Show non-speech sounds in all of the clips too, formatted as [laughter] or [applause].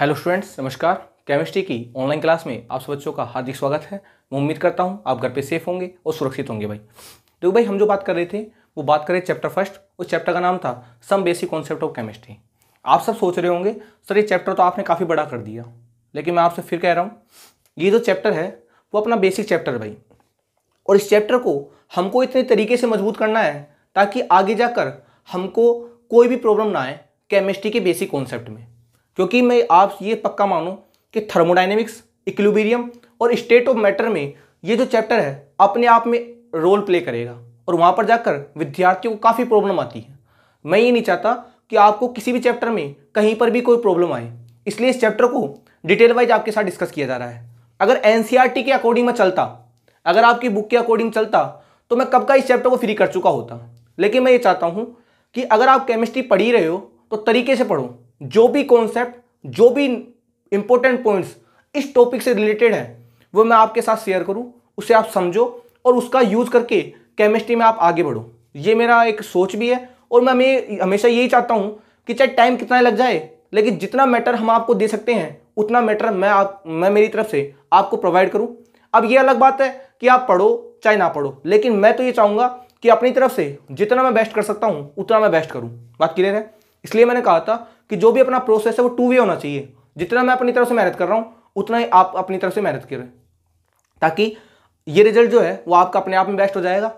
Hello students नमस्कार chemistry की online class में आप सब बच्चों का हार्दिक स्वागत है मैं उम्मीद करता हूँ आप घर पे सेफ होंगे और सुरक्षित होंगे भाई देखो तो भाई हम जो बात कर रहे थे वो बात करें चैप्टर फर्स्ट उस चैप्टर का नाम था some basic concept of chemistry आप सब सोच रहे होंगे सर ये चैप्टर तो आपने काफ़ी बड़ा कर दिया लेकिन मैं आपसे फिर कह रहा हूँ ये जो चैप्टर है वो अपना बेसिक चैप्टर है भाई और इस चैप्टर को हमको इतने तरीके से मजबूत करना है ताकि आगे जाकर हमको कोई भी प्रॉब्लम ना आए केमिस्ट्री के बेसिक कॉन्सेप्ट में क्योंकि मैं आप ये पक्का मानूँ कि थर्मोडाइनेमिक्स इक्लूबीरियम और स्टेट ऑफ मैटर में ये जो चैप्टर है अपने आप में रोल प्ले करेगा और वहाँ पर जाकर विद्यार्थियों को काफ़ी प्रॉब्लम आती है मैं ये नहीं चाहता कि आपको किसी भी चैप्टर में कहीं पर भी कोई प्रॉब्लम आए इसलिए इस चैप्टर को डिटेल वाइज आपके साथ डिस्कस किया जा रहा है अगर एन e के अकॉर्डिंग में चलता अगर आपकी बुक के अकॉर्डिंग चलता तो मैं कब का इस चैप्टर को फ्री कर चुका होता लेकिन मैं ये चाहता हूँ कि अगर आप केमिस्ट्री पढ़ ही रहे हो तो तरीके से पढ़ो जो भी कॉन्सेप्ट जो भी इंपॉर्टेंट पॉइंट्स इस टॉपिक से रिलेटेड है वो मैं आपके साथ शेयर करूं उसे आप समझो और उसका यूज़ करके केमिस्ट्री में आप आगे बढ़ो ये मेरा एक सोच भी है और मैं हमेशा यही चाहता हूं कि चाहे टाइम कितना लग जाए लेकिन जितना मैटर हम आपको दे सकते हैं उतना मैटर मैं आप मैं मेरी तरफ से आपको प्रोवाइड करूँ अब ये अलग बात है कि आप पढ़ो चाहे ना पढ़ो लेकिन मैं तो ये चाहूँगा कि अपनी तरफ से जितना मैं बेस्ट कर सकता हूँ उतना मैं बेस्ट करूँ बात क्लियर है इसलिए मैंने कहा था कि जो भी अपना प्रोसेस है वो टू वे होना चाहिए जितना मैं अपनी तरफ से मेहनत कर रहा हूँ उतना ही आप अपनी तरफ से मेहनत करें ताकि ये रिजल्ट जो है वो आपका अपने आप में बेस्ट हो जाएगा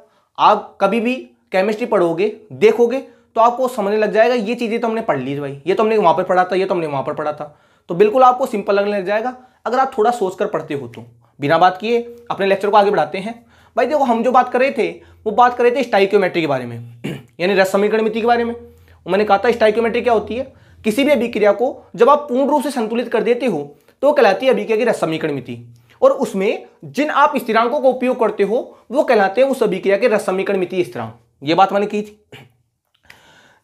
आप कभी भी केमिस्ट्री पढ़ोगे देखोगे तो आपको समझने लग जाएगा ये चीज़ें तो हमने पढ़ ली भाई ये तो हमने वहाँ पर पढ़ा था ये तो हमने वहाँ पर पढ़ा था तो बिल्कुल आपको सिंपल लगने लग जाएगा अगर आप थोड़ा सोच कर पढ़ते हो तो बिना बात किए अपने लेक्चर को आगे बढ़ाते हैं भाई देखो हम जो बात कर रहे थे वो बात कर रहे थे स्टाइक्योमेट्री के बारे में [clears throat] यानी रसमीकरण मिति के बारे में मैंने कहा था स्टाइक्योमेट्री क्या होती है किसी भी अभिक्रिया को जब आप पूर्ण रूप से संतुलित कर देते हो तो कहलाती है अभिक्रिया की रसमीकरण मिति और उसमें जिन आप स्थिरांकों का उपयोग करते हो वो कहलाते हैं उस अभिक्रिया के रस समीकरण मिति स्थिरांक ये बात मैंने की थी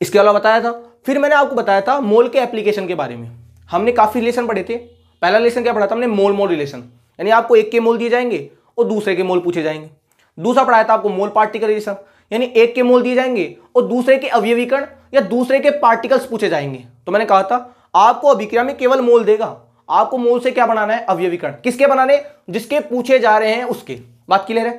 इसके अलावा बताया था फिर मैंने आपको बताया था मोल के एप्लीकेशन के बारे में हमने काफ़ी रिलेशन पढ़े थे पहला रिलेशन क्या पढ़ा था हमने मोल मोल रिलेशन यानी आपको एक के मोल दिए जाएंगे और दूसरे के मोल पूछे जाएंगे दूसरा पढ़ाया था आपको मोल पार्टिकल रिलेशन यानी एक के मोल दिए जाएंगे और दूसरे के अवयवीकरण या दूसरे के पार्टिकल्स पूछे जाएंगे तो मैंने कहा था आपको अभिक्रिया में केवल मोल देगा आपको मोल से क्या बनाना है अवयवीकरण किसके बनाने जिसके पूछे जा रहे हैं उसके बात क्लियर है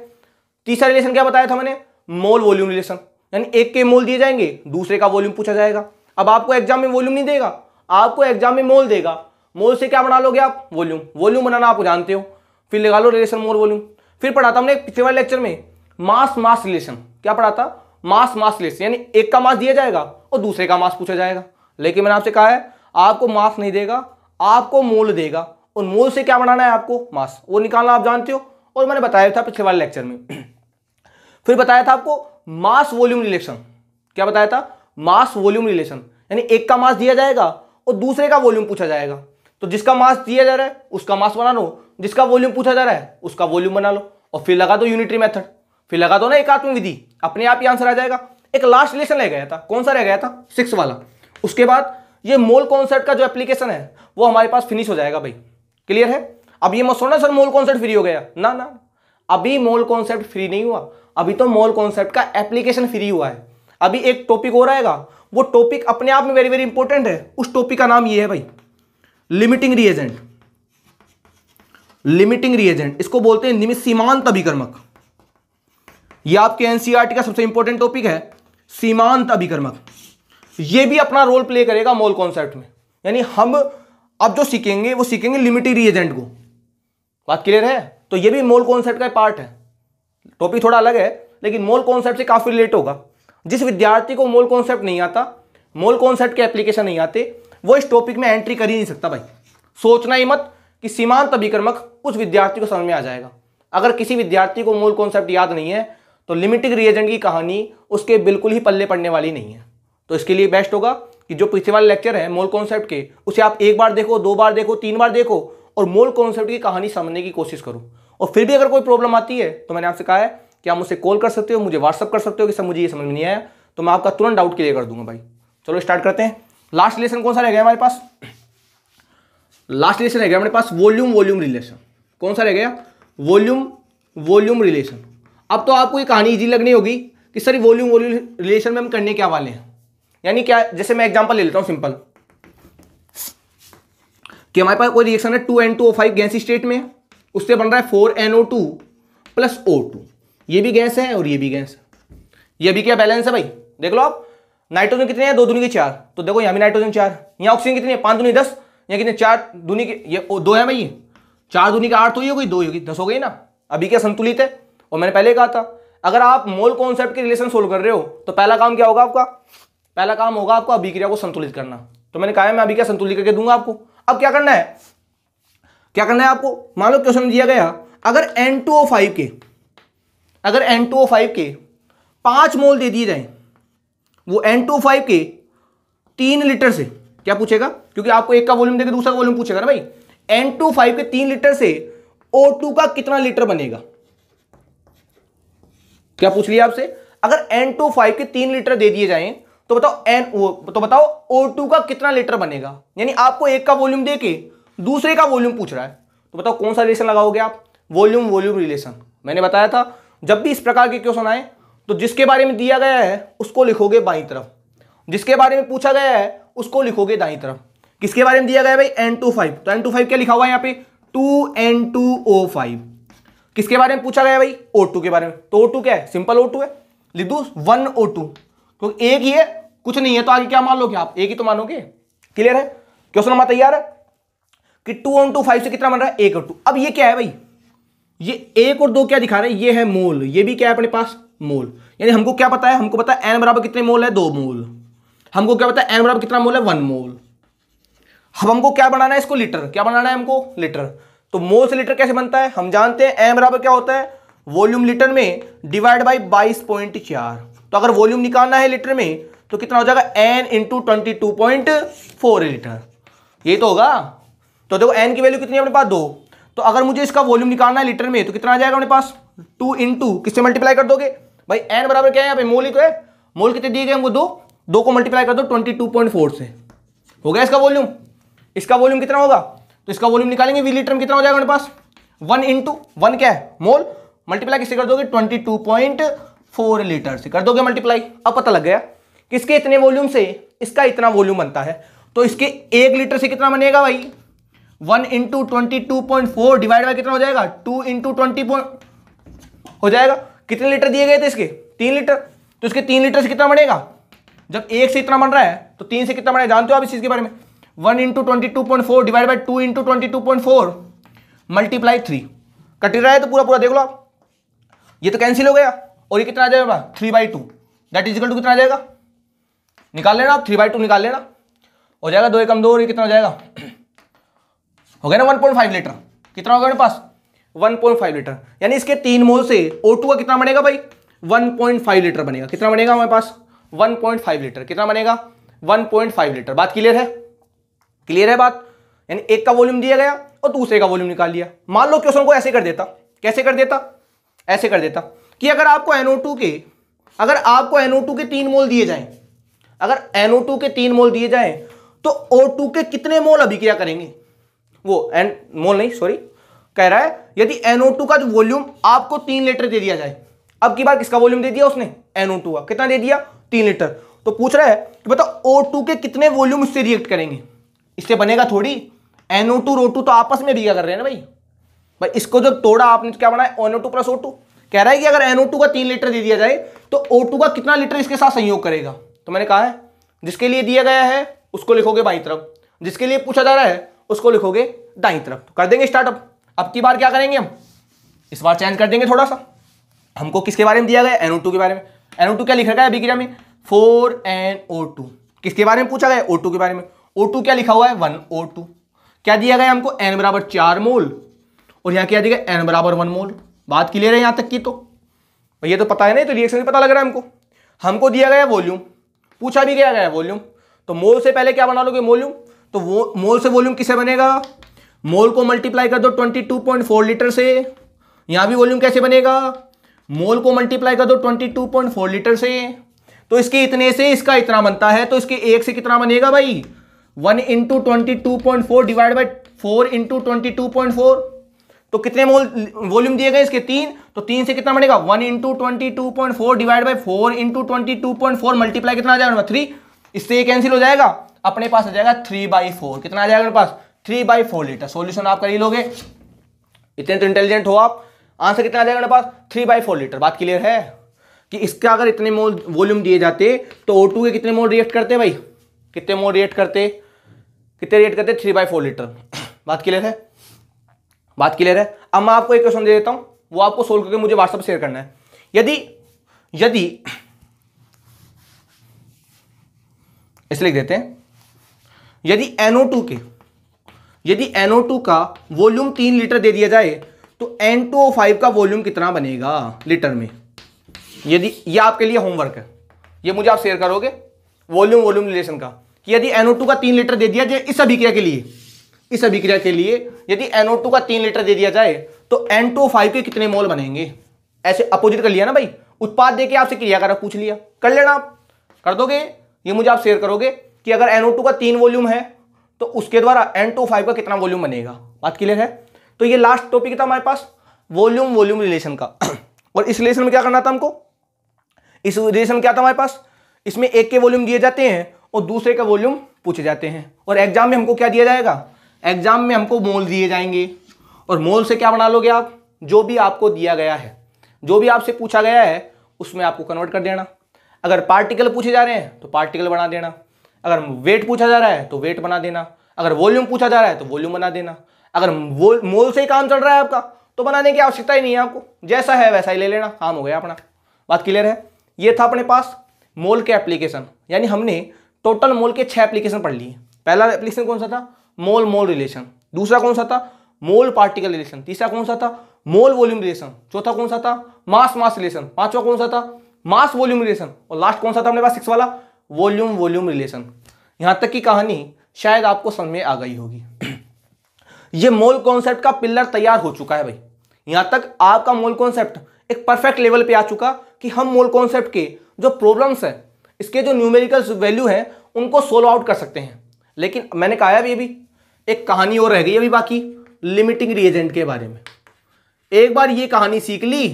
तीसरा रिलेशन क्या बताया था मैंने मोल वॉल्यूम रिलेशन यानी एक के मोल दिए जाएंगे दूसरे का वॉल्यूम पूछा जाएगा अब आपको एग्जाम में वॉल्यूम नहीं देगा आपको एग्जाम में मोल देगा मोल से क्या बना लोगे आप वॉल्यूम वॉल्यूम बनाना आप जानते हो फिर लगा लो रिलेशन मोल वॉल्यूम फिर पढ़ाता हमने पिछले वाले लेक्चर में मास मास रिलेशन क्या पढ़ाता मास मास लिस्ट यानी एक का मास दिया जाएगा और दूसरे का मास पूछा जाएगा लेकिन मैंने आपसे कहा है आपको मास नहीं देगा आपको मोल देगा और मोल से क्या बनाना है आपको मास वो निकालना आप जानते हो और मैंने बताया था पिछले वाले लेक्चर में [clears throat] फिर बताया था आपको मास वॉल्यूम रिलेशन क्या बताया था मास वॉल्यूम रिलेशन यानी एक का मास दिया जाएगा और दूसरे का वॉल्यूम पूछा जाएगा तो जिसका मास दिया जा रहा है उसका मास बना लो जिसका वॉल्यूम पूछा जा रहा है उसका वॉल्यूम बना लो और फिर लगा दो यूनिटरी मेथड फिर लगा दो ना आत्म विधि अपने आप ही आंसर आ जाएगा एक लास्ट रिलेशन रह गया था कौन सा रह गया था सिक्स वाला उसके बाद ये मोल कॉन्सेप्ट का जो एप्लीकेशन है वो हमारे पास फिनिश हो जाएगा भाई क्लियर है अब ये मत सुनना सर मोल कॉन्सेप्ट फ्री हो गया ना ना अभी मोल कॉन्सेप्ट फ्री नहीं हुआ अभी तो मोल कॉन्सेप्ट का एप्लीकेशन फ्री हुआ है अभी एक टॉपिक और आएगा वो टॉपिक अपने आप में वेरी वेरी इंपॉर्टेंट है उस टॉपिक का नाम ये है भाई लिमिटिंग रिएजेंट लिमिटिंग रिएजेंट इसको बोलते हैं निमित सीमांत अभिकर्मक यह आपके एनसीआरटी e का सबसे इंपॉर्टेंट टॉपिक है सीमांत अभिक्रमक यह भी अपना रोल प्ले करेगा मोल कॉन्सेप्ट में यानी हम अब जो सीखेंगे वो सीखेंगे लिमिटेड रिएजेंट को बात क्लियर है तो यह भी मोल कॉन्सेप्ट का पार्ट है टॉपिक थोड़ा अलग है लेकिन मोल कॉन्सेप्ट से काफ़ी रिलेट होगा जिस विद्यार्थी को मोल कॉन्सेप्ट नहीं आता मोल कॉन्सेप्ट के एप्लीकेशन नहीं आते वो इस टॉपिक में एंट्री कर ही नहीं सकता भाई सोचना ही मत कि सीमांत अभिक्रमक उस विद्यार्थी को समझ में आ जाएगा अगर किसी विद्यार्थी को मूल कॉन्सेप्ट याद नहीं है तो लिमिटिंग रिएजेंट की कहानी उसके बिल्कुल ही पल्ले पड़ने वाली नहीं है तो इसके लिए बेस्ट होगा कि जो पीछे वाले लेक्चर है मोल कॉन्सेप्ट के उसे आप एक बार देखो दो बार देखो तीन बार देखो और मोल कॉन्सेप्ट की कहानी समझने की कोशिश करो और फिर भी अगर कोई प्रॉब्लम आती है तो मैंने आपसे कहा है कि आप मुझे कॉल कर सकते हो मुझे व्हाट्सअप कर सकते हो कि सर मुझे ये समझ में नहीं आया तो मैं आपका तुरंत डाउट क्लियर कर दूंगा भाई चलो स्टार्ट करते हैं लास्ट लेसन कौन सा रह गया हमारे पास लास्ट लेसन रह गया हमारे पास वॉल्यूम वॉल्यूम रिलेशन कौन सा रह गया वॉल्यूम वॉल्यूम रिलेशन अब तो आपको ये कहानी ईजी लगनी होगी कि सर वॉल्यूम वॉल्यूम रिलेशन में हम करने क्या वाले हैं यानी क्या जैसे मैं एग्जाम्पल ले लेता हूँ सिंपल कि हमारे पास कोई रिएक्शन है two N two O five gas state में उससे बन रहा है four N O two plus O two ये भी गैस है और ये भी गैस है ये भी क्या बैलेंस है भाई देख लो आप नाइट्रोजन कितने हैं दो दूनी के चार तो देखो यहाँ भी नाइट्रोजन चार यहाँ ऑक्सीजन कितने पाँच दुनी दस यहाँ कितने चार दूनी के ये दो है भाई चार दूनी के आठ तो ये हो गई दो ही होगी दस हो गई ना अभी क्या संतुलित है और मैंने पहले कहा था अगर आप मोल कॉन्सेप्ट के रिलेशन सोल्व कर रहे हो तो पहला काम क्या होगा आपका पहला काम होगा आपको अभिक्रिया को संतुलित करना तो मैंने कहा है मैं अभिक्रिया संतुलित करके दूंगा आपको अब क्या करना है क्या करना है आपको मान लो क्वेश्चन दिया गया अगर एन के अगर एन के पांच मोल दे दिए जाए वो एन के तीन लीटर से क्या पूछेगा क्योंकि आपको एक का वॉल्यूम देकर दूसरा का वॉल्यूम पूछेगा ना भाई एन के तीन लीटर से ओ का कितना लीटर बनेगा क्या पूछ लिया आपसे अगर एन टू फाइव के तीन लीटर दे दिए जाए तो बताओ एन ओ तो बताओ ओ टू का कितना लीटर बनेगा यानी आपको एक का वॉल्यूम दे के दूसरे का वॉल्यूम पूछ रहा है तो बताओ कौन सा रिलेशन लगाओगे आप वॉल्यूम वॉल्यूम रिलेशन मैंने बताया था जब भी इस प्रकार के क्वेश्चन आए तो जिसके बारे में दिया गया है उसको लिखोगे बाई तरफ जिसके बारे में पूछा गया है उसको लिखोगे दाई तरफ किसके बारे में दिया गया है भाई एन टू फाइव तो एन टू फाइव क्या लिखा हुआ है यहाँ पे two N two O five किसके बारे में पूछा गया भाई O2 के बारे में तो O2 क्या है सिंपल O2 है लिख दू वन ओ टू क्योंकि एक ही है कुछ नहीं है तो आगे क्या मान लोगे आप एक ही तो मानोगे क्लियर है क्वेश्चन नंबर तैयार है कि टू ऑन टू फाइव से कितना बन रहा है एक और टू अब ये क्या है भाई ये एक और दो क्या दिखा रहे हैं ये है मोल ये भी क्या है अपने पास मोल यानी हमको क्या पता है हमको पता है एन बराबर कितने मोल है दो मोल हमको क्या पता है एन बराबर कितना मोल है वन मोल अब हमको क्या बनाना है इसको लीटर क्या बनाना है हमको लीटर तो से लीटर कैसे बनता है हम जानते हैं एम बराबर क्या होता है वॉल्यूम लीटर में डिवाइड बाई बाईस पॉइंट चार तो अगर वॉल्यूम निकालना है लीटर में तो कितना हो जाएगा N into twenty two point four litre ये तो होगा तो देखो एन की वैल्यू कितनी है अपने पास दो तो अगर मुझे इसका वॉल्यूम निकालना है लीटर में तो कितना आ जाएगा अपने पास टू इंटू किससे मल्टीप्लाई कर दोगे भाई एन बराबर क्या है यहाँ पे मोल ही तो है मोल कितने दिए गए हमको दो दो को मल्टीप्लाई कर दो ट्वेंटी टू पॉइंट फोर से हो गया इसका वॉल्यूम इसका वॉल्यूम कितना होगा तो इसका वॉल्यूम निकालेंगे वी लीटर में कितना हो जाएगा मेरे पास वन इंटू वन क्या है मोल मल्टीप्लाई किससे कर दोगे twenty two point four litre से कर दोगे मल्टीप्लाई अब पता लग गया किसके इतने वॉल्यूम से इसका इतना वॉल्यूम बनता है तो इसके एक लीटर से कितना बनेगा भाई one into twenty two point four divide by कितना हो जाएगा टू इंटू ट्वेंटी पॉइंट हो जाएगा कितने लीटर दिए गए थे इसके तीन लीटर तो इसके तीन लीटर से कितना बनेगा जब एक से इतना बन रहा है तो तीन से कितना बनेगा जानते हो आप इस चीज़ के बारे में one into twenty two point four divide by two into twenty two point four multiply three cut रहा है तो पूरा पूरा देख लो आप ये तो कैंसिल हो गया और ये कितना आ जाएगा three by two that is equal to कितना आ जाएगा निकाल लेना आप थ्री बाई टू निकाल लेना हो जाएगा दो एकम दो और ये कितना हो जाएगा [clears throat] हो गया ना वन पॉइंट फाइव लीटर कितना होगा मेरे पास वन पॉइंट फाइव लीटर यानी इसके तीन मोल से ओ टू का कितना बनेगा भाई वन पॉइंट फाइव लीटर बनेगा कितना बनेगा हमारे पास वन पॉइंट फाइव लीटर कितना बनेगा वन पॉइंट फाइव लीटर बात क्लियर है क्लियर है बात यानी एक का वॉल्यूम दिया गया और दूसरे का वॉल्यूम निकाल लिया मान लो क्वेश्चन को ऐसे कर देता कैसे कर देता ऐसे कर देता कि अगर आपको टू के अगर आपको टू के तीन मोल दिए जाए अगर टू के तीन मोल दिए जाए तो टू के कितने मोल अभिक्रिया करेंगे वो एन मोल नहीं सॉरी कह रहा है यदि टू का जो वॉल्यूम आपको तीन लीटर दे दिया जाए अब की बार किसका वॉल्यूम दे दिया उसने एनओ का कितना दे दिया तीन लीटर तो पूछ रहा है कि बताओ O2 के कितने वॉल्यूम इससे रिएक्ट करेंगे इससे बनेगा थोड़ी एनओ टू रो टू तो आपस में रिया कर रहे हैं ना भाई भाई इसको जब तोड़ा आपने तो क्या बनाया N O two plus O two कह रहा है कि अगर एनओ टू का तीन लीटर दे दिया जाए तो ओ टू का कितना लीटर इसके साथ संयोग करेगा तो मैंने कहा है जिसके लिए दिया गया है उसको लिखोगे बाई तरफ जिसके लिए पूछा जा रहा है उसको लिखोगे दाई तरफ तो कर देंगे स्टार्टअप अब की बार क्या करेंगे हम इस बार चेंज कर देंगे थोड़ा सा हमको किसके बारे में दिया गया एनओ टू के बारे में एनओ टू क्या लिखा गया अभिक्रिया में फोर एन ओ टू किसके बारे में पूछा गया ओ टू के बारे में O2 क्या लिखा हुआ है वन O2 क्या दिया गया हमको एन बराबर चार मोल और यहाँ क्या दिया गया एन बराबर वन मोल बात क्लियर है यहाँ तक की तो ये तो पता है नहीं तो रिएक्शन पता लग रहा है हमको हमको दिया गया वॉल्यूम पूछा भी गया गया वॉल्यूम तो मोल से पहले क्या बना लोगे वॉल्यूम तो वो मोल से वॉल्यूम किसे बनेगा मोल को मल्टीप्लाई कर दो 22.4 लीटर से यहाँ भी वॉल्यूम कैसे बनेगा मोल को मल्टीप्लाई कर दो 22.4 लीटर से तो इसके इतने से इसका इतना बनता है तो इसके एक से कितना बनेगा भाई one into twenty two point four divide by four into twenty two point four तो कितने मोल वॉल्यूम दिए गए इसके तीन तो तीन से कितना बढ़ेगा one into twenty two point four divide by four into twenty two point four multiply कितना आ जाएगा थ्री इससे ये कैंसिल हो जाएगा अपने पास आ जाएगा थ्री बाई फोर कितना आ जाएगा मेरे पास three by four litre solution आप कर ही लोगे इतने तो इंटेलिजेंट हो आप आंसर कितना आ जाएगा मेरे पास थ्री बाई फोर लीटर बात क्लियर है कि इसका अगर इतने मोल वॉल्यूम दिए जाते तो ओ के कितने मोल रिएक्ट करते भाई कितने मोल रिएक्ट करते कितने रेट करते हैं थ्री बाई फोर लीटर बात क्लियर है बात क्लियर है अब मैं आपको एक क्वेश्चन दे देता हूं वो आपको सोल्व करके मुझे व्हाट्सअप शेयर करना है यदि यदि इसलिए लिख देते हैं यदि NO2 के यदि NO2 का वॉल्यूम तीन लीटर दे दिया जाए तो N2O5 का वॉल्यूम कितना बनेगा लीटर में यदि ये आपके लिए होमवर्क है ये मुझे आप शेयर करोगे वॉल्यूम वॉल्यूम रिलेशन का कि यदि एनओ का तीन लीटर दे दिया जाए इस अभिक्रिया के लिए इस अभिक्रिया के लिए यदि एनओ का तीन लीटर दे दिया जाए तो एन के कितने मोल बनेंगे ऐसे अपोजिट कर लिया ना भाई उत्पाद देके आपसे क्रिया कर पूछ लिया कर लेना आप कर दोगे ये मुझे आप शेयर करोगे कि अगर NO2 का तीन वॉल्यूम है तो उसके द्वारा N25 का कितना वॉल्यूम बनेगा बात क्लियर है तो ये लास्ट टॉपिक था हमारे पास वॉल्यूम वॉल्यूम रिलेशन का [clears throat] और इस रिलेशन में क्या करना था हमको इस रिलेशन क्या था हमारे पास इसमें एक के वॉल्यूम दिए जाते हैं और दूसरे का वॉल्यूम पूछे जाते हैं और एग्जाम में हमको क्या दिया जाएगा एग्जाम में हमको मोल दिए जाएंगे और मोल से क्या बना लोगे आप जो भी आपको दिया गया है जो भी आपसे पूछा गया है उसमें आपको कन्वर्ट कर देना अगर पार्टिकल पूछे जा रहे हैं तो पार्टिकल बना देना अगर वेट पूछा जा रहा है तो वेट बना देना अगर वॉल्यूम पूछा जा रहा है तो वॉल्यूम बना देना अगर मोल से ही काम चल रहा है आपका तो बनाने की आवश्यकता ही नहीं है आपको जैसा है वैसा ही ले लेना काम हो गया अपना बात क्लियर है ये था अपने पास मोल के एप्लीकेशन यानी हमने टोटल मोल के छह एप्लीकेशन पढ़ लिए पहला एप्लीकेशन कौन सा था मोल मोल रिलेशन दूसरा कौन सा था मोल पार्टिकल रिलेशन तीसरा कौन सा था मोल वॉल्यूम रिलेशन चौथा कौन सा था मास मास रिलेशन पांचवा कौन सा था मास वॉल्यूम रिलेशन और लास्ट कौन सा था अपने पास सिक्स वाला वॉल्यूम वॉल्यूम रिलेशन यहां तक की कहानी शायद आपको समझ में आ गई होगी [clears throat] ये मोल कॉन्सेप्ट का पिलर तैयार हो चुका है भाई यहां तक आपका मोल कॉन्सेप्ट एक परफेक्ट लेवल पे आ चुका कि हम मोल कॉन्सेप्ट के जो प्रॉब्लम्स है इसके जो न्यूमेरिकल वैल्यू है उनको सोलो आउट कर सकते हैं लेकिन मैंने कहा अभी अभी एक कहानी और रह गई अभी बाकी लिमिटिंग रिएजेंट के बारे में एक बार ये कहानी सीख ली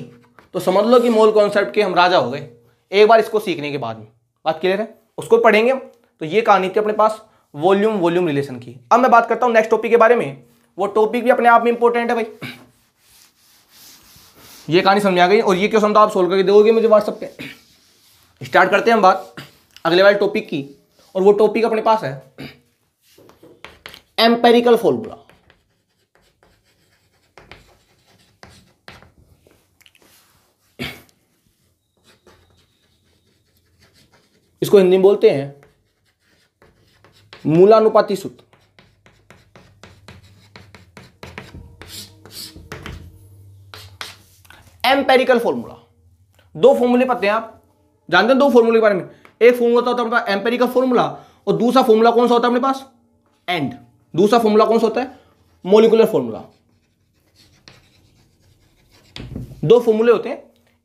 तो समझ लो कि मोल कॉन्सेप्ट के हम राजा हो गए एक बार इसको सीखने के बाद में बात क्लियर है उसको पढ़ेंगे तो ये कहानी थी अपने पास वॉल्यूम वॉल्यूम रिलेशन की अब मैं बात करता हूँ नेक्स्ट टॉपिक के बारे में वो टॉपिक भी अपने आप में इंपॉर्टेंट है भाई ये कहानी समझ आ गई और ये क्यों तो समझा आप सोल्व करके दोगे मुझे व्हाट्सअप पे स्टार्ट करते हैं हम बात अगले वाले टॉपिक की और वो टॉपिक अपने पास है एम्पेरिकल फॉर्मूला इसको हिंदी में बोलते हैं मूलानुपाती सूत्र एम्पेरिकल फॉर्मूला दो फॉर्मूले पते हैं आप जानते हैं दो फॉर्मूले के बारे में एक फॉर्मूला होता है अपने एम्पेरी का फॉर्मूला और दूसरा फॉर्मूला कौन सा होता है अपने पास एंड दूसरा फॉर्मूला कौन सा होता है मोलिकुलर फॉर्मूला दो फॉर्मूले होते हैं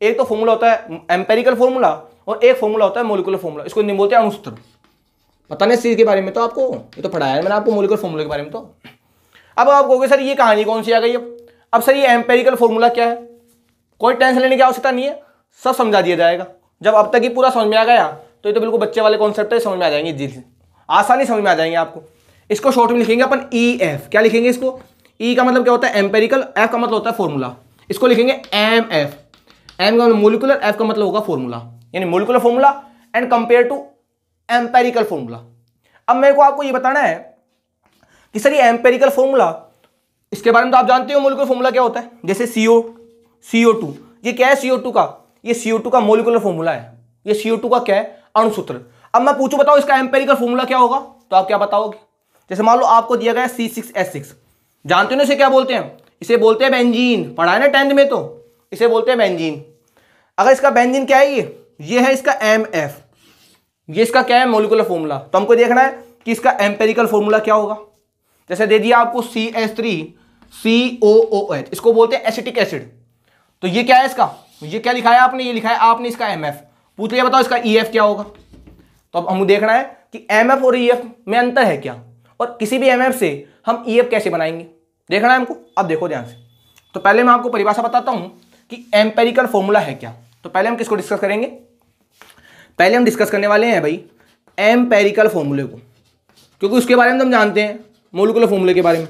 एक तो फॉर्मूला होता है एम्पेरिकल फॉर्मूला और एक फॉर्मूला होता है मोलिकुलर फॉर्मूला इसको नहीं बोलते अणुसूत्र पता नहीं इस चीज़ के बारे में तो आपको ये तो पढ़ाया है मैंने आपको मोलिकुलर फॉर्मूला के बारे में तो अब आप कहोगे सर ये कहानी कौन सी आ गई अब अब सर ये एम्पेरिकल फॉर्मूला क्या है कोई टेंशन लेने की आवश्यकता नहीं है सब समझा दिया जाएगा जब अब तक ही पूरा समझ में आ गया तो ये तो बिल्कुल बच्चे वाले कॉन्सेप्ट है समझ में आ जाएंगे जी आसानी समझ में आ जाएंगे आपको इसको शॉर्ट में लिखेंगे अपन ई e एफ क्या लिखेंगे इसको ई e का मतलब क्या होता है एम्पेरिकल एफ का मतलब होता है फॉर्मूला इसको लिखेंगे एम एफ एम का मतलब मोलिकुलर एफ का मतलब होगा फॉर्मूला यानी molecular formula and compare to empirical formula अब मेरे को आपको ये बताना है कि सर ये एम्पेरिकल फॉर्मूला इसके बारे में तो आप जानते हो मोलिकुलर फॉर्मूला क्या होता है जैसे सी ओ सी ओ टू ये क्या है सी ओ टू का ये CO2 का मोलिकुलर फॉर्मूला है ये CO2 का क्या है अणुसूत्र अब मैं पूछू बताओ इसका एम्पेरिकल फॉर्मूला क्या होगा तो आप क्या बताओगे जैसे मान लो आपको दिया गया सी सिक्स एस सिक्स जानते हो इसे क्या बोलते हैं इसे बोलते हैं बेंजीन पढ़ाए ना टेंथ में तो इसे बोलते हैं बेंजीन अगर इसका बेंजीन क्या है ये ये है इसका एम एफ ये इसका क्या है मोलिकुलर फॉर्मूला तो हमको देखना है कि इसका एम्पेरिकल फॉर्मूला क्या होगा जैसे दे दिया आपको C S three C O O H इसको बोलते हैं एसिटिक एसिड तो ये क्या है इसका ये क्या लिखा है आपने ये लिखा है आपने इसका एम पूछ लिया बताओ इसका ई e क्या होगा तो अब हमें देखना है कि एम और ई e में अंतर है क्या और किसी भी एम से हम ई e कैसे बनाएंगे देखना है हमको अब देखो ध्यान से तो पहले मैं आपको परिभाषा बताता हूँ कि एम्पेरिकल फॉर्मूला है क्या तो पहले हम किसको डिस्कस करेंगे पहले हम डिस्कस करने वाले हैं भाई एम्पेरिकल फॉर्मूले को क्योंकि उसके बारे में तो हम जानते हैं मोलिकुलर फॉर्मूले के बारे में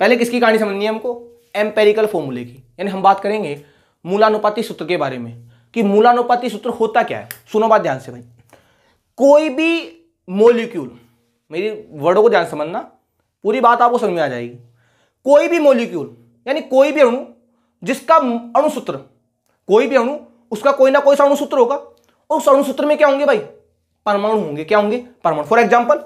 पहले किसकी कहानी समझनी है हमको एम्पेरिकल फॉर्मूले की यानी हम बात करेंगे मूलानुपाती सूत्र के बारे में कि मूलानुपाति सूत्र होता क्या है सुनो बात ध्यान से भाई कोई भी मोलिक्यूल मेरी वर्डों को ध्यान समझना पूरी बात आपको समझ में आ जाएगी कोई भी मोलिक्यूल यानी कोई भी अणु जिसका अणुसूत्र कोई भी अणु उसका कोई ना कोई सा अणुसूत्र होगा और उस अणुसूत्र में क्या होंगे भाई परमाणु होंगे क्या होंगे परमाणु फॉर एग्जाम्पल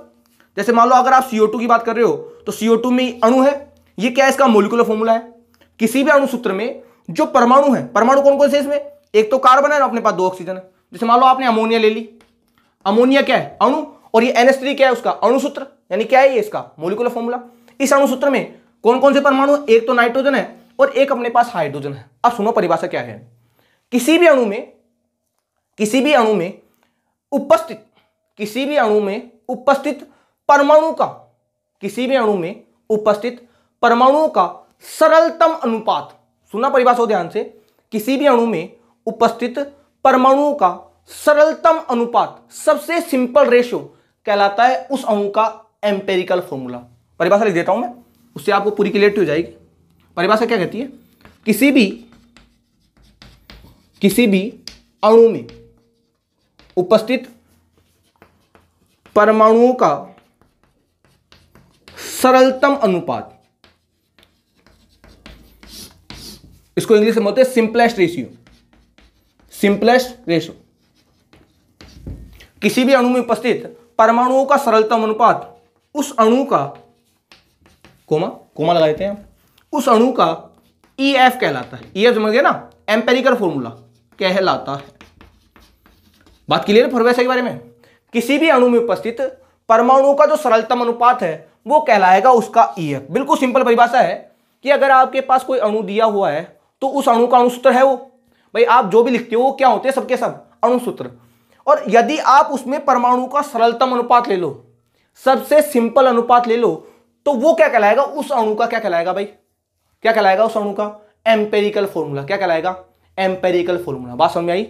जैसे मान लो अगर आप CO2 की बात कर रहे हो तो CO2 में अणु है ये क्या है इसका मोलिकुलर फॉर्मूला है किसी भी अणुसूत्र में जो परमाणु है परमाणु कौन कौन से इसमें एक तो कार्बन है ना अपने पास दो ऑक्सीजन है जैसे मान लो आपने अमोनिया ले ली अमोनिया क्या है अणु और ये एनएस क्या है उसका अणुसूत्र यानी क्या है ये इसका मोलिकुलर फॉर्मूला इस अणुसूत्र में कौन कौन से परमाणु एक तो नाइट्रोजन है और एक अपने पास हाइड्रोजन है अब सुनो परिभाषा क्या है किसी भी अणु में किसी भी अणु में उपस्थित किसी भी अणु में उपस्थित परमाणु का किसी भी अणु में उपस्थित परमाणुओं का सरलतम अनुपात सुना परिभाषा हो ध्यान से किसी भी अणु में उपस्थित परमाणुओं का सरलतम अनुपात सबसे सिंपल रेशियो कहलाता है उस अणु का एम्पेरिकल फॉर्मूला परिभाषा लिख देता हूं मैं उससे आपको पूरी क्लियरिटी हो जाएगी परिभाषा क्या कहती है किसी भी किसी भी अणु में उपस्थित परमाणुओं का सरलतम अनुपात इसको इंग्लिश में बोलते हैं सिंपलेस्ट रेशियो सिंपलेस्ट रेशियो किसी भी अणु में उपस्थित परमाणुओं का सरलतम अनुपात उस अणु का कोमा कोमा लगा देते हैं उस अणु का ई e एफ कहलाता है ई e एफ समझ गए ना एम्पेरिकल फॉर्मूला कहलाता है बात क्लियर फॉर्मेसा के बारे में किसी भी अणु में उपस्थित परमाणुओं का जो सरलतम अनुपात है वो कहलाएगा उसका ई e एफ बिल्कुल सिंपल परिभाषा है कि अगर आपके पास कोई अणु दिया हुआ है तो उस अणु का अणुसूत्र है वो भाई आप जो भी लिखते हो वो क्या होते हैं सबके सब सब? अणुसूत्र और यदि आप उसमें परमाणु का सरलतम अनुपात ले लो सबसे सिंपल अनुपात ले लो तो वो क्या कहलाएगा उस अणु का क्या कहलाएगा भाई क्या कहलाएगा उस अणु का एम्पेरिकल फॉर्मूला क्या कहलाएगा एम्पेरिकल फॉर्मूला बात समझ आई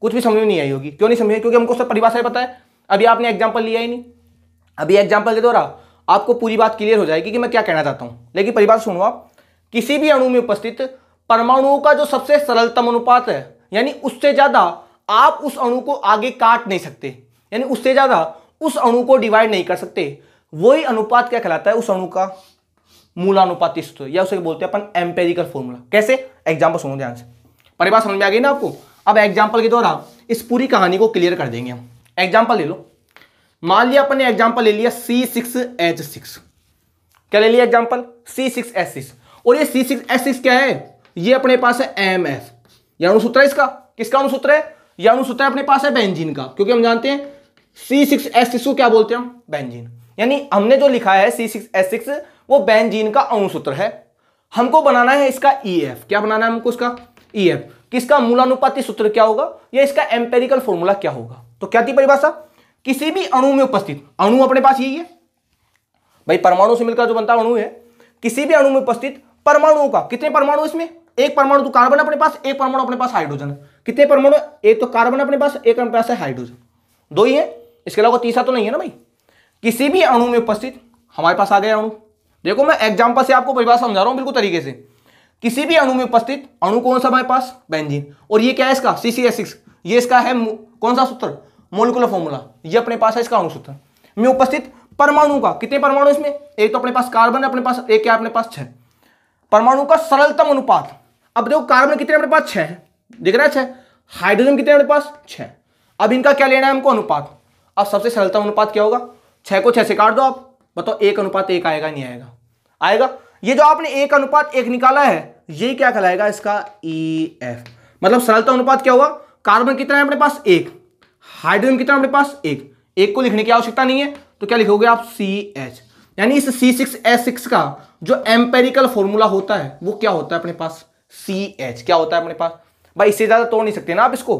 कुछ भी समझ में नहीं आई होगी क्यों नहीं समझ क्योंकि हमको सब परिभाषा पता है अभी आपने एग्जाम्पल लिया ही नहीं अभी एग्जाम्पल के द्वारा आपको पूरी बात क्लियर हो जाएगी कि मैं क्या कहना चाहता हूँ लेकिन परिभाषा सुनो आप किसी भी अणु में उपस्थित परमाणुओं का जो सबसे सरलतम अनुपात है यानी उससे ज़्यादा आप उस अणु को आगे काट नहीं सकते यानी उससे ज़्यादा उस अणु को डिवाइड नहीं कर सकते वही अनुपात क्या कहलाता है उस अणु का मूलानुपात या उसे बोलते हैं अपन एम्पेरिकल फॉर्मूला कैसे एग्जाम्पल सुनो ध्यान से परिभाष समझ में आ गई ना आपको अब एग्जाम्पल के द्वारा इस पूरी कहानी को क्लियर कर देंगे हम एग्जाम्पल ले लो मान लिया अपन ने एग्जाम्पल ले लिया सी सिक्स एच सिक्स क्या ले लिया example C six H six और ये सी सिक्स एच सिक्स क्या है ये अपने पास है एम एफ यह अणुसूत्र है इसका किसका अणुसूत्र है यह अणुसूत्र अपने पास है बेंजीन का क्योंकि हम जानते हैं सी सिक्स एस सिक्स को क्या बोलते हैं बेंजीन यानी हमने जो लिखा है सी सिक्स एस सिक्स वो बेंजीन का अनुसूत्र है हमको बनाना है इसका ई e एफ क्या बनाना है हमको इसका ई e एफ किसका मूलानुपाति सूत्र क्या होगा या इसका एम्पेरिकल फॉर्मूला क्या होगा तो क्या थी परिभाषा किसी भी अणु में उपस्थित अणु अपने पास यही है भाई परमाणु से मिलकर जो बनता है अणु है किसी भी अणु में उपस्थित परमाणुओं का कितने परमाणु इसमें एक परमाणु तो कार्बन अपने पास एक परमाणु अपने पास हाइड्रोजन कितने परमाणु एक तो कार्बन अपने पास एक अपने पास है हाइड्रोजन दो ही है इसके अलावा तीसरा तो नहीं है ना भाई किसी भी अणु में उपस्थित हमारे पास आ गया अणु देखो मैं एग्जाम्पल से आपको परिभाषा समझा रहा हूँ बिल्कुल तरीके से किसी भी अणु में उपस्थित अणु कौन सा हमारे पास बेंजीन और ये क्या है इसका सी सी ये इसका है कौन सा सूत्र मोलिकुलर फॉर्मूला ये अपने पास है इसका अणु सूत्र में उपस्थित परमाणु का कितने परमाणु इसमें एक तो अपने पास कार्बन है अपने पास एक क्या अपने पास छह परमाणु का सरलतम अनुपात अब देखो कार्बन कितने हमारे पास छह दिख रहा है छह हाइड्रोजन कितने हमारे पास छह अब इनका क्या लेना है हमको अनुपात अब सबसे सरलता अनुपात क्या होगा छह को छह से काट दो आप बताओ एक अनुपात एक आएगा नहीं आएगा आएगा ये जो आपने एक अनुपात एक निकाला है ये क्या कहलाएगा इसका ई e, एफ मतलब सरलता अनुपात क्या होगा कार्बन कितना है अपने पास एक हाइड्रोजन कितना अपने पास एक एक को लिखने की आवश्यकता नहीं है तो क्या लिखोगे आप सी एच यानी इस सी सिक्स एस सिक्स का जो एम्पेरिकल फॉर्मूला होता है वो क्या होता है अपने पास सी एच क्या होता है अपने पास भाई इससे ज़्यादा तोड़ नहीं सकते ना आप इसको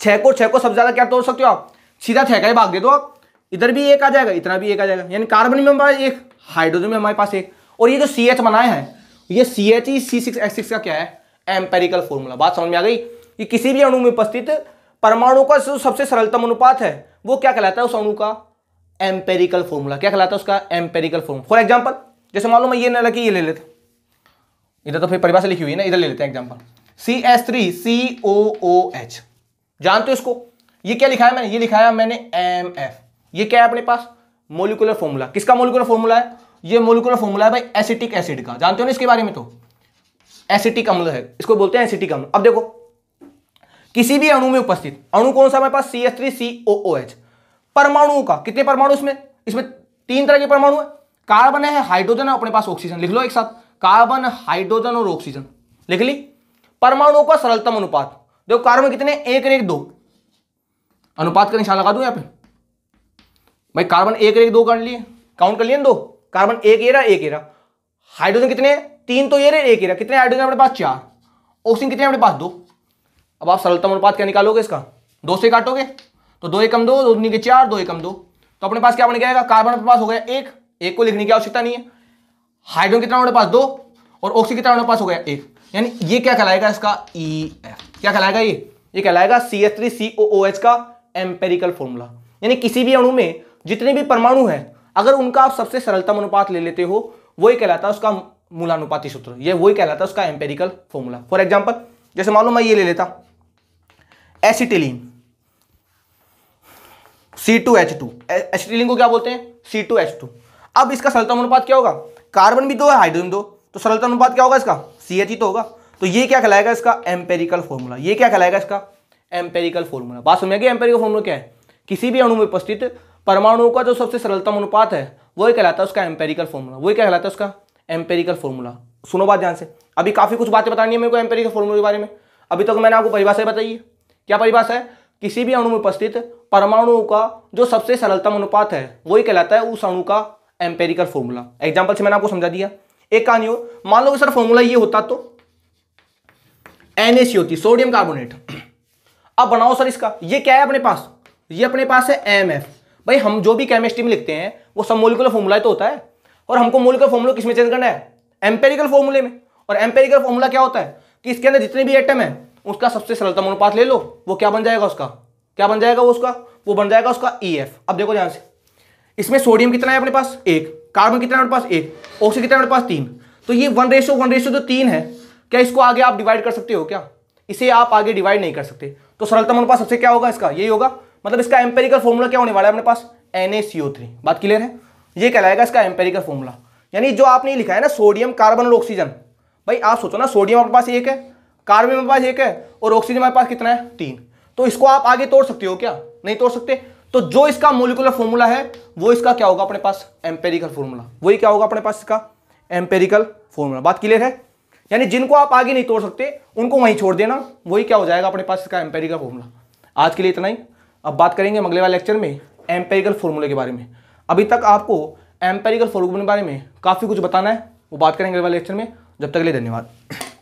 छह को छह को सबसे ज़्यादा क्या तोड़ सकते हो आप सीधा छह का ही भाग दे दो आप इधर भी एक आ जाएगा इतना भी एक आ जाएगा यानी कार्बन में हमारे एक हाइड्रोजन में हमारे पास एक और ये जो सी एच बनाया है ये C H E C six X six का क्या है एम्पेरिकल फॉर्मूला बात समझ में आ गई कि किसी भी अणु में उपस्थित परमाणु का जो सबसे सरलतम अनुपात है वो क्या कहलाता है उस अणु का एम्पेरिकल फॉर्मूला क्या कहलाता है उसका एम्पेरिकल फॉर्मूला फॉर एग्जाम्पल जैसे मालूम है ये नल की ये ले लेता इधर तो फिर परिभाषा लिखी हुई है ना इधर ले लेते हैं example C S three C O O H जानते हो इसको ये क्या लिखा है मैंने ये है मैंने एम एफ ये क्या है अपने पास मोलिकुलर फॉर्मूला किसका मोलिकुलर फॉर्मूला है ये मोलिकुलर फॉर्मूला है भाई एसिटिक एसिड का जानते हो ना इसके बारे में तो एसिटिक अम्ल है इसको बोलते हैं एसिटिक अम्ल अब देखो किसी भी अणु में उपस्थित अणु कौन सा हमारे पास C S three C O O H परमाणुओं का कितने परमाणु इसमें इसमें तीन तरह के परमाणु है कार्बन है हाइड्रोजन है अपने पास ऑक्सीजन लिख लो एक साथ कार्बन हाइड्रोजन और ऑक्सीजन लिख ली परमाणुओं का सरलतम अनुपात देखो कार्बन कितने एक एक दो अनुपात का निशान लगा दू यहां पे भाई कार्बन एक एक दो कर लिए काउंट कर लिए दो कार्बन एक एरा एक एरा हाइड्रोजन कितने तीन तो ये रहे एक एरा कितने हाइड्रोजन अपने पास चार ऑक्सीजन कितने अपने पास दो अब आप सरलतम अनुपात क्या निकालोगे इसका दो से काटोगे तो दो एकम दो दो के चार दो एकम दो तो अपने पास क्या बन गया कार्बन अपने पास हो गया एक एक को लिखने की आवश्यकता नहीं है हाइड्रोजन कितना उन्होंने पास दो और ऑक्सी कितना उन्होंने पास हो गया एक यानी ये क्या कहलाएगा इसका ई e एफ क्या कहलाएगा ये ये कहलाएगा C S three C O H का एम्पेरिकल फॉर्मूला यानी किसी भी अणु में जितने भी परमाणु हैं अगर उनका आप सबसे सरलतम अनुपात ले लेते हो वही कहलाता है उसका मूलानुपाती सूत्र ये वही कहलाता है उसका एम्पेरिकल फॉर्मूला फॉर एग्जाम्पल जैसे मान लो मैं ये ले लेता acetylene C two H two acetylene को क्या बोलते हैं सी टू एच टू अब इसका सरलतम अनुपात क्या होगा कार्बन भी दो है हाइड्रोजन दो तो सरलता अनुपात क्या होगा इसका सी e तो होगा तो ये क्या कहलाएगा इसका एम्पेरिकल फॉर्मूला ये क्या कहलाएगा इसका एम्पेरिकल फॉर्मूला बात समझ एम्पेरिकल फॉर्मूला क्या है किसी भी अणु में उपस्थित परमाणु का जो सबसे सरलतम अनुपात है वही कहलाता है उसका एम्पेरिकल फॉर्मूला वही क्या कहलाता है उसका एम्पेरिकल फॉर्मूला सुनो बात ध्यान से अभी काफ़ी कुछ बातें बतानी है मेरे को एम्पेरिकल फॉर्मूला के बारे में अभी तक तो मैंने आपको परिभाषा बताई है क्या परिभाषा है किसी भी अणु में उपस्थित परमाणु का जो सबसे सरलतम अनुपात है वही कहलाता है उस अणु का एम्पेरिकल फॉर्मूला एग्जाम्पल से मैंने आपको समझा दिया एक कहानी हो मान लो सर फॉर्मूला ये होता तो एन होती सोडियम कार्बोनेट अब बनाओ सर इसका ये क्या है अपने पास ये अपने पास है एम भाई हम जो भी केमिस्ट्री में लिखते हैं वो सब मोलिकुलर फॉर्मूला तो होता है और हमको मोलिकुलर फॉर्मूला किसमें चेंज करना है एम्पेरिकल फॉर्मूले में और एम्पेरिकल फॉर्मूला क्या होता है कि इसके अंदर जितने भी आइटम है उसका सबसे सरलतम अनुपात ले लो वो क्या बन जाएगा उसका क्या बन जाएगा वो उसका वो बन जाएगा उसका ई e एफ अब देखो ध्यान से इसमें सोडियम कितना है अपने पास एक कार्बन कितना है अपने पास एक ऑक्सीजन कितना है अपने पास तीन तो ये वन रेशो वन रेशो जो तीन है क्या इसको आगे आप डिवाइड कर सकते हो क्या इसे आप आगे डिवाइड नहीं कर सकते तो सरलतम अपने पास सबसे क्या होगा इसका यही होगा मतलब इसका एम्पेरिकल फॉर्मूला क्या होने वाला है अपने पास एन बात क्लियर है ये कहलाएगा इसका एम्पेरिकल फॉर्मूला यानी जो आपने लिखा है ना सोडियम कार्बन और ऑक्सीजन भाई आप सोचो ना सोडियम अपने पास एक है कार्बन अपने पास एक है और ऑक्सीजन हमारे पास कितना है तीन तो इसको आप आगे तोड़ सकते हो क्या नहीं तोड़ सकते तो जो इसका मोलिकुलर फॉर्मूला है वो इसका क्या होगा अपने पास एम्पेरिकल फॉर्मूला वही क्या होगा अपने पास इसका एम्पेरिकल फॉर्मूला बात क्लियर है यानी जिनको आप आगे नहीं तोड़ सकते उनको वहीं छोड़ देना वही क्या हो जाएगा अपने पास इसका एम्पेरिकल फॉर्मूला आज के लिए इतना ही अब बात करेंगे अगले वाले लेक्चर में एम्पेरिकल फॉर्मूले के बारे में अभी तक आपको एम्पेरिकल फॉर्मूले के बारे में काफ़ी कुछ बताना है वो बात करेंगे अगले वाले लेक्चर में जब तक के लिए धन्यवाद